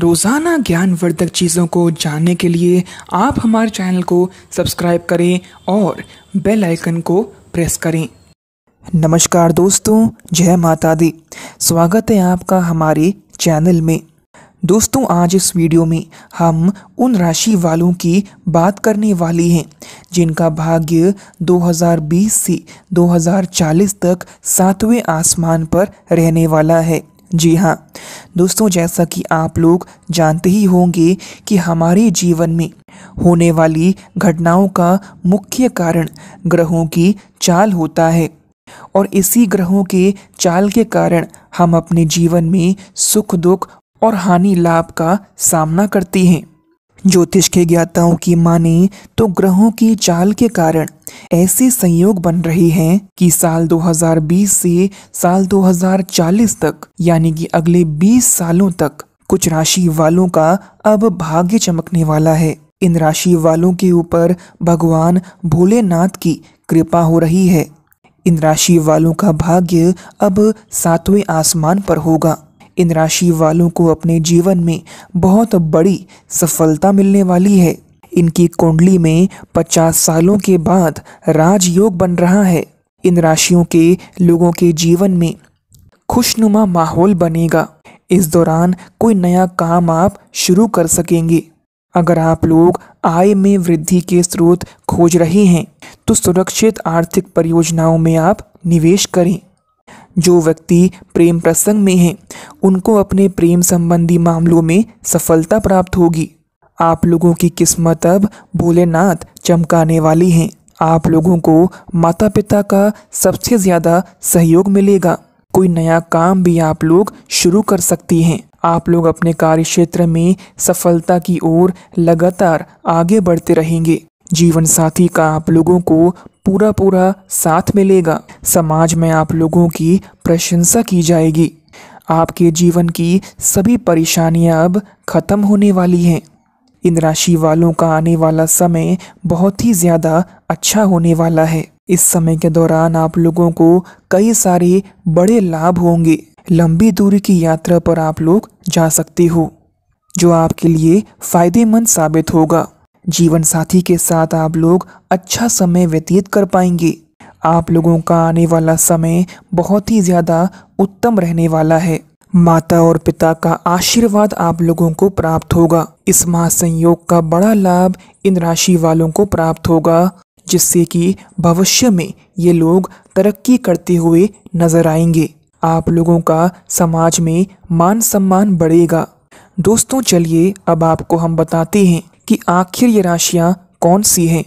रोज़ाना ज्ञानवर्धक चीज़ों को जानने के लिए आप हमारे चैनल को सब्सक्राइब करें और बेल आइकन को प्रेस करें नमस्कार दोस्तों जय माता दी स्वागत है आपका हमारे चैनल में दोस्तों आज इस वीडियो में हम उन राशि वालों की बात करने वाली हैं जिनका भाग्य 2020 से 2040 तक सातवें आसमान पर रहने वाला है जी हाँ दोस्तों जैसा कि आप लोग जानते ही होंगे कि हमारे जीवन में होने वाली घटनाओं का मुख्य कारण ग्रहों की चाल होता है और इसी ग्रहों के चाल के कारण हम अपने जीवन में सुख दुख और हानि लाभ का सामना करते हैं ज्योतिष के ज्ञाताओं की माने तो ग्रहों की चाल के कारण ऐसे संयोग बन रहे हैं कि साल 2020 से साल 2040 तक यानी कि अगले 20 सालों तक कुछ राशि वालों का अब भाग्य चमकने वाला है इन राशि वालों के ऊपर भगवान भोलेनाथ की कृपा हो रही है इन राशि वालों का भाग्य अब सातवें आसमान पर होगा इन राशि वालों को अपने जीवन में बहुत बड़ी सफलता मिलने वाली है इनकी कुंडली में 50 सालों के बाद राजयोग बन रहा है इन राशियों के लोगों के जीवन में खुशनुमा माहौल बनेगा इस दौरान कोई नया काम आप शुरू कर सकेंगे अगर आप लोग आय में वृद्धि के स्रोत खोज रहे हैं तो सुरक्षित आर्थिक परियोजनाओं में आप निवेश करें जो व्यक्ति प्रेम प्रसंग में हैं उनको अपने प्रेम संबंधी मामलों में सफलता प्राप्त होगी आप लोगों की किस्मत अब भोलेनाथ चमकाने वाली हैं आप लोगों को माता पिता का सबसे ज़्यादा सहयोग मिलेगा कोई नया काम भी आप लोग शुरू कर सकती हैं आप लोग अपने कार्य क्षेत्र में सफलता की ओर लगातार आगे बढ़ते रहेंगे जीवन साथी का आप लोगों को पूरा पूरा साथ मिलेगा समाज में आप लोगों की प्रशंसा की जाएगी आपके जीवन की सभी परेशानियां अब खत्म होने वाली हैं इन राशि वालों का आने वाला समय बहुत ही ज़्यादा अच्छा होने वाला है इस समय के दौरान आप लोगों को कई सारे बड़े लाभ होंगे लंबी दूरी की यात्रा पर आप लोग जा सकते हो जो आपके लिए फ़ायदेमंद साबित होगा जीवन साथी के साथ आप लोग अच्छा समय व्यतीत कर पाएंगे आप लोगों का आने वाला समय बहुत ही ज़्यादा उत्तम रहने वाला है माता और पिता का आशीर्वाद आप लोगों को प्राप्त होगा इस महासंयोग का बड़ा लाभ इन राशि वालों को प्राप्त होगा जिससे कि भविष्य में ये लोग तरक्की करते हुए नजर आएंगे आप लोगों का समाज में मान सम्मान बढ़ेगा दोस्तों चलिए अब आपको हम बताते हैं कि आखिर ये राशियाँ कौन सी हैं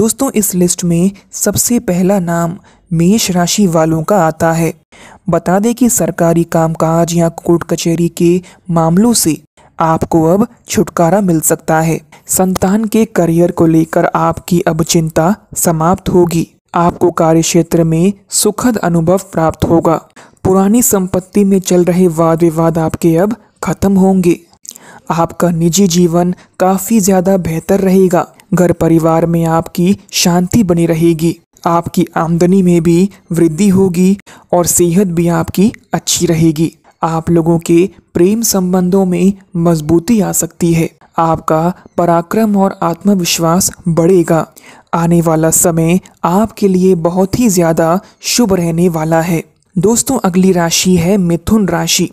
दोस्तों इस लिस्ट में सबसे पहला नाम मेष राशि वालों का आता है बता दें कि सरकारी कामकाज या कोर्ट कचहरी के मामलों से आपको अब छुटकारा मिल सकता है संतान के करियर को लेकर आपकी अब चिंता समाप्त होगी आपको कार्य क्षेत्र में सुखद अनुभव प्राप्त होगा पुरानी संपत्ति में चल रहे वाद विवाद आपके अब खत्म होंगे आपका निजी जीवन काफ़ी ज़्यादा बेहतर रहेगा घर परिवार में आपकी शांति बनी रहेगी आपकी आमदनी में भी वृद्धि होगी और सेहत भी आपकी अच्छी रहेगी आप लोगों के प्रेम संबंधों में मजबूती आ सकती है आपका पराक्रम और आत्मविश्वास बढ़ेगा आने वाला समय आपके लिए बहुत ही ज़्यादा शुभ रहने वाला है दोस्तों अगली राशि है मिथुन राशि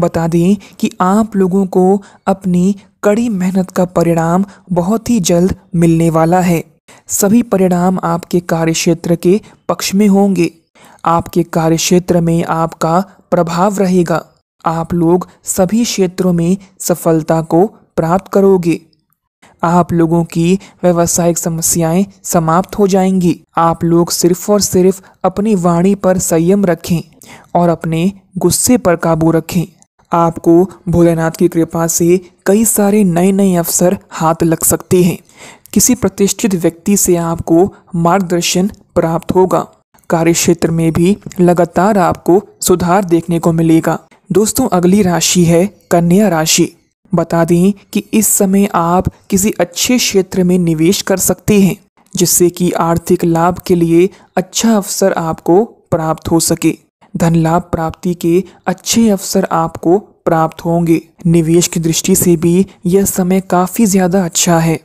बता दें कि आप लोगों को अपनी कड़ी मेहनत का परिणाम बहुत ही जल्द मिलने वाला है सभी परिणाम आपके कार्यक्षेत्र के पक्ष में होंगे आपके कार्यक्षेत्र में आपका प्रभाव रहेगा आप लोग सभी क्षेत्रों में सफलता को प्राप्त करोगे आप लोगों की व्यवसायिक समस्याएं समाप्त हो जाएंगी आप लोग सिर्फ और सिर्फ अपनी वाणी पर संयम रखें और अपने गुस्से पर काबू रखें आपको भोलेनाथ की कृपा से कई सारे नए नए अवसर हाथ लग सकते हैं किसी प्रतिष्ठित व्यक्ति से आपको मार्गदर्शन प्राप्त होगा कार्य क्षेत्र में भी लगातार आपको सुधार देखने को मिलेगा दोस्तों अगली राशि है कन्या राशि बता दें कि इस समय आप किसी अच्छे क्षेत्र में निवेश कर सकते हैं जिससे कि आर्थिक लाभ के लिए अच्छा अवसर आपको प्राप्त हो सके धन लाभ प्राप्ति के अच्छे अवसर आपको प्राप्त होंगे निवेश की दृष्टि से भी यह समय काफ़ी ज़्यादा अच्छा है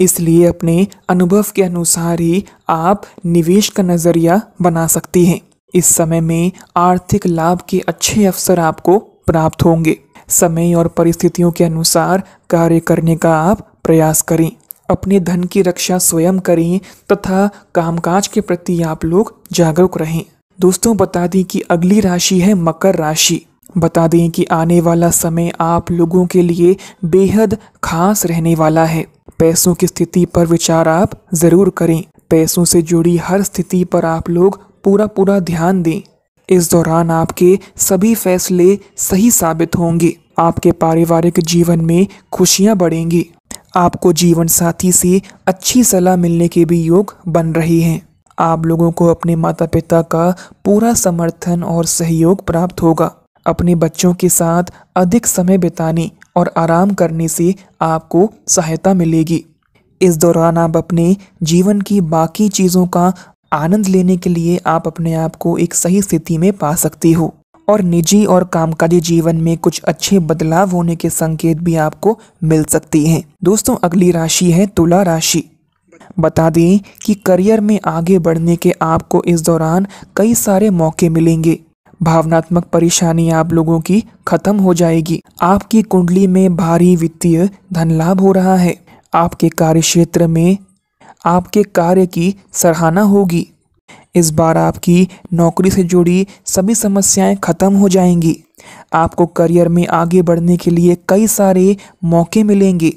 इसलिए अपने अनुभव के अनुसार ही आप निवेश का नज़रिया बना सकते हैं इस समय में आर्थिक लाभ के अच्छे अवसर आपको प्राप्त होंगे समय और परिस्थितियों के अनुसार कार्य करने का आप प्रयास करें अपने धन की रक्षा स्वयं करें तथा कामकाज के प्रति आप लोग जागरूक रहें दोस्तों बता दें कि अगली राशि है मकर राशि बता दें कि आने वाला समय आप लोगों के लिए बेहद खास रहने वाला है पैसों की स्थिति पर विचार आप जरूर करें पैसों से जुड़ी हर स्थिति पर आप लोग पूरा पूरा ध्यान दें इस दौरान आपके सभी फैसले सही साबित होंगे आपके पारिवारिक जीवन में खुशियाँ बढ़ेंगी आपको जीवन साथी से अच्छी सलाह मिलने के भी योग बन रहे हैं आप लोगों को अपने माता पिता का पूरा समर्थन और सहयोग प्राप्त होगा अपने बच्चों के साथ अधिक समय बिताने और आराम करने से आपको सहायता मिलेगी इस दौरान आप अपने जीवन की बाकी चीज़ों का आनंद लेने के लिए आप अपने आप को एक सही स्थिति में पा सकते हो और निजी और कामकाजी जीवन में कुछ अच्छे बदलाव होने के संकेत भी आपको मिल सकती हैं दोस्तों अगली राशि है तुला राशि बता दें कि करियर में आगे बढ़ने के आपको इस दौरान कई सारे मौके मिलेंगे भावनात्मक परेशानी आप लोगों की खत्म हो जाएगी आपकी कुंडली में भारी वित्तीय धन लाभ हो रहा है आपके कार्य क्षेत्र में आपके कार्य की सराहना होगी इस बार आपकी नौकरी से जुड़ी सभी समस्याएं ख़त्म हो जाएंगी आपको करियर में आगे बढ़ने के लिए कई सारे मौके मिलेंगे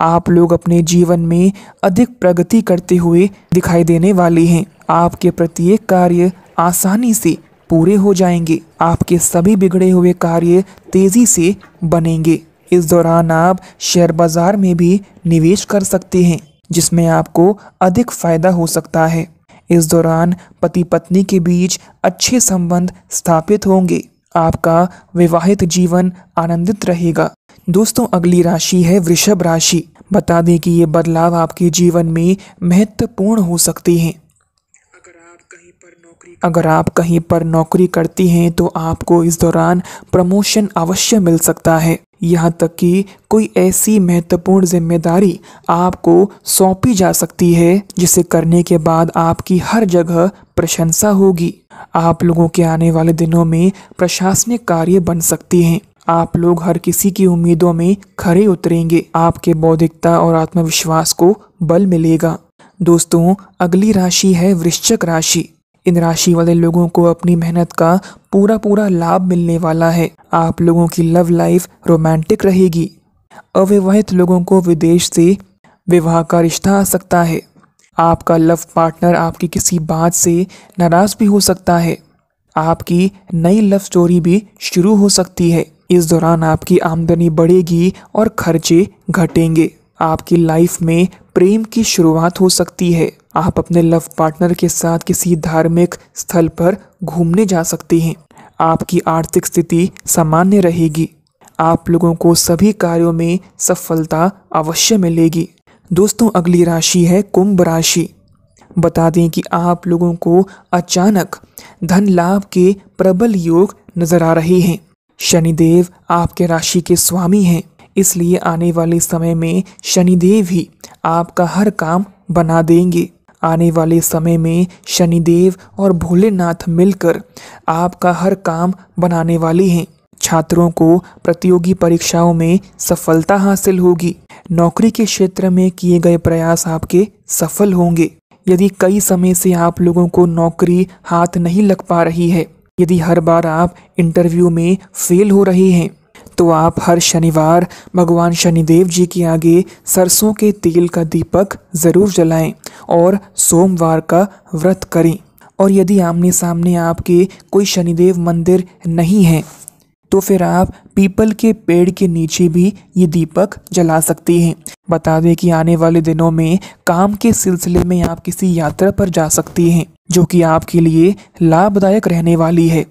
आप लोग अपने जीवन में अधिक प्रगति करते हुए दिखाई देने वाले हैं आपके प्रत्येक कार्य आसानी से पूरे हो जाएंगे आपके सभी बिगड़े हुए कार्य तेज़ी से बनेंगे इस दौरान आप शेयर बाज़ार में भी निवेश कर सकते हैं जिसमें आपको अधिक फ़ायदा हो सकता है इस दौरान पति पत्नी के बीच अच्छे संबंध स्थापित होंगे आपका विवाहित जीवन आनंदित रहेगा दोस्तों अगली राशि है वृषभ राशि बता दें कि ये बदलाव आपके जीवन में महत्वपूर्ण हो सकते हैं अगर आप कहीं पर नौकरी करती हैं तो आपको इस दौरान प्रमोशन अवश्य मिल सकता है यहाँ तक कि कोई ऐसी महत्वपूर्ण जिम्मेदारी आपको सौंपी जा सकती है जिसे करने के बाद आपकी हर जगह प्रशंसा होगी आप लोगों के आने वाले दिनों में प्रशासनिक कार्य बन सकती हैं आप लोग हर किसी की उम्मीदों में खड़े उतरेंगे आपके बौद्धिकता और आत्मविश्वास को बल मिलेगा दोस्तों अगली राशि है वृश्चिक राशि इन राशि वाले लोगों को अपनी मेहनत का पूरा पूरा लाभ मिलने वाला है आप लोगों की लव लाइफ रोमांटिक रहेगी अविवाहित लोगों को विदेश से विवाह का रिश्ता आ सकता है आपका लव पार्टनर आपकी किसी बात से नाराज भी हो सकता है आपकी नई लव स्टोरी भी शुरू हो सकती है इस दौरान आपकी आमदनी बढ़ेगी और खर्चे घटेंगे आपकी लाइफ में प्रेम की शुरुआत हो सकती है आप अपने लव पार्टनर के साथ किसी धार्मिक स्थल पर घूमने जा सकती हैं आपकी आर्थिक स्थिति सामान्य रहेगी आप लोगों को सभी कार्यों में सफलता अवश्य मिलेगी दोस्तों अगली राशि है कुंभ राशि बता दें कि आप लोगों को अचानक धन लाभ के प्रबल योग नजर आ रहे हैं शनिदेव आपके राशि के स्वामी हैं इसलिए आने वाले समय में शनिदेव ही आपका हर काम बना देंगे आने वाले समय में शनिदेव और भोलेनाथ मिलकर आपका हर काम बनाने वाले हैं छात्रों को प्रतियोगी परीक्षाओं में सफलता हासिल होगी नौकरी के क्षेत्र में किए गए प्रयास आपके सफल होंगे यदि कई समय से आप लोगों को नौकरी हाथ नहीं लग पा रही है यदि हर बार आप इंटरव्यू में फेल हो रहे हैं तो आप हर शनिवार भगवान शनिदेव जी के आगे सरसों के तेल का दीपक ज़रूर जलाएं और सोमवार का व्रत करें और यदि आमने सामने आपके कोई शनिदेव मंदिर नहीं है तो फिर आप पीपल के पेड़ के नीचे भी ये दीपक जला सकती हैं बता दें कि आने वाले दिनों में काम के सिलसिले में आप किसी यात्रा पर जा सकती हैं जो कि आपके लिए लाभदायक रहने वाली है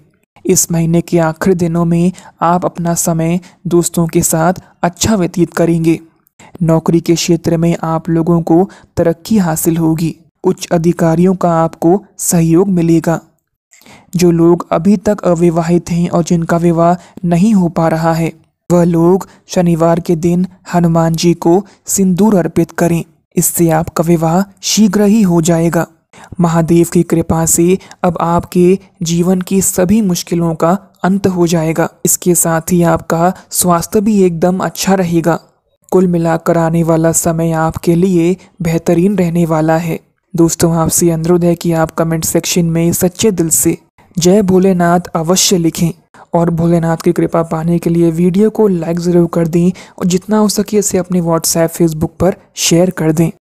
इस महीने के आखिरी दिनों में आप अपना समय दोस्तों के साथ अच्छा व्यतीत करेंगे नौकरी के क्षेत्र में आप लोगों को तरक्की हासिल होगी उच्च अधिकारियों का आपको सहयोग मिलेगा जो लोग अभी तक अविवाहित हैं और जिनका विवाह नहीं हो पा रहा है वह लोग शनिवार के दिन हनुमान जी को सिंदूर अर्पित करें इससे आपका विवाह शीघ्र ही हो जाएगा महादेव की कृपा से अब आपके जीवन की सभी मुश्किलों का अंत हो जाएगा इसके साथ ही आपका स्वास्थ्य भी एकदम अच्छा रहेगा कुल मिलाकर आने वाला समय आपके लिए बेहतरीन रहने वाला है दोस्तों आपसे अनुरोध है कि आप कमेंट सेक्शन में सच्चे दिल से जय भोलेनाथ अवश्य लिखें और भोलेनाथ की कृपा पाने के लिए वीडियो को लाइक ज़रूर कर दें और जितना हो सके इसे अपने व्हाट्सएप फेसबुक पर शेयर कर दें